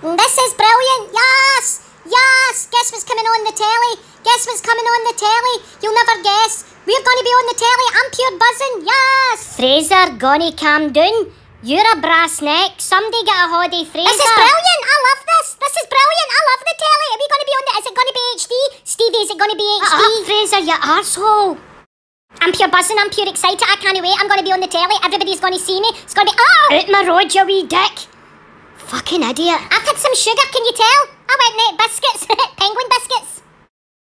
This is brilliant. Yes. Yes. Guess what's coming on the telly? Guess what's coming on the telly? You'll never guess. We're going to be on the telly. I'm pure buzzing. Yes. Fraser, gonna calm down. You're a brass neck. Somebody get a hoddy, Fraser. This is brilliant. I love this. This is brilliant. I love the telly. Are we going to be on the... Is it going to be HD? Stevie, is it going to be HD? Uh, uh, Fraser, you arsehole. I'm pure buzzing, I'm pure excited, I can't wait, I'm gonna be on the telly, everybody's gonna see me, it's gonna be, oh! Out my road, you wee dick! fucking idiot. I've had some sugar, can you tell?